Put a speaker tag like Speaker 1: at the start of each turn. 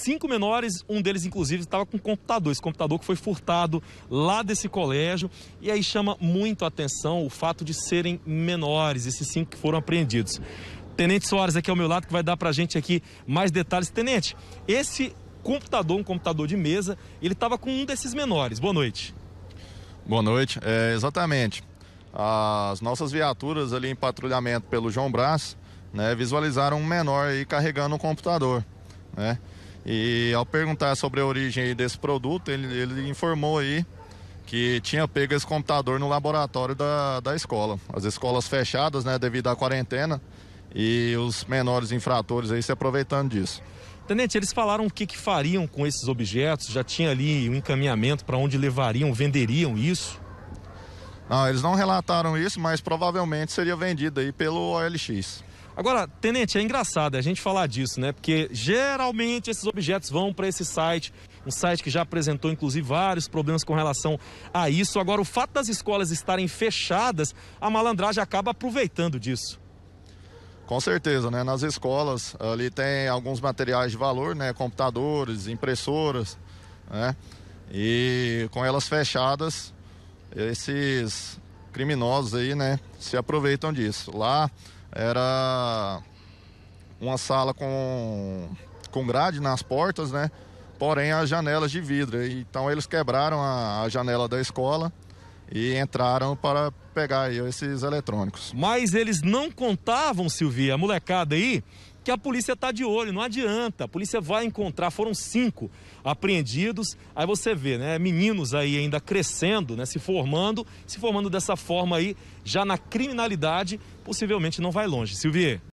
Speaker 1: cinco menores, um deles inclusive estava com um computador, esse computador que foi furtado lá desse colégio. E aí chama muito a atenção o fato de serem menores, esses cinco que foram apreendidos. Tenente Soares aqui ao meu lado que vai dar para a gente aqui mais detalhes. Tenente,
Speaker 2: esse computador, um computador de mesa, ele estava com um desses menores. Boa noite. Boa noite, é, exatamente. As nossas viaturas ali em patrulhamento pelo João Brás, né, visualizaram um menor aí carregando um computador, né? E ao perguntar sobre a origem desse produto, ele, ele informou aí que tinha pego esse computador no laboratório da, da escola. As escolas fechadas, né, devido à quarentena, e os menores infratores aí se aproveitando disso. Tenente, eles falaram
Speaker 1: o que, que fariam com esses objetos? Já tinha ali um encaminhamento para onde levariam, venderiam
Speaker 2: isso? Não, eles não relataram isso, mas provavelmente seria vendido aí pelo OLX. Agora, tenente, é engraçado é a gente falar disso, né? Porque geralmente esses
Speaker 1: objetos vão para esse site, um site que já apresentou inclusive vários problemas com relação a isso. Agora, o fato das escolas estarem fechadas, a malandragem acaba aproveitando disso.
Speaker 2: Com certeza, né? Nas escolas ali tem alguns materiais de valor, né? Computadores, impressoras, né? E com elas fechadas, esses criminosos aí, né, se aproveitam disso. Lá era uma sala com, com grade nas portas, né, porém as janelas de vidro. Então eles quebraram a, a janela da escola e entraram para pegar aí esses eletrônicos. Mas eles não
Speaker 1: contavam, Silvia, a molecada aí, que a polícia está de olho, não adianta. A polícia vai encontrar, foram cinco apreendidos. Aí você vê, né? Meninos aí ainda crescendo, né? Se formando, se formando dessa forma aí, já na criminalidade, possivelmente não vai longe. Silvia.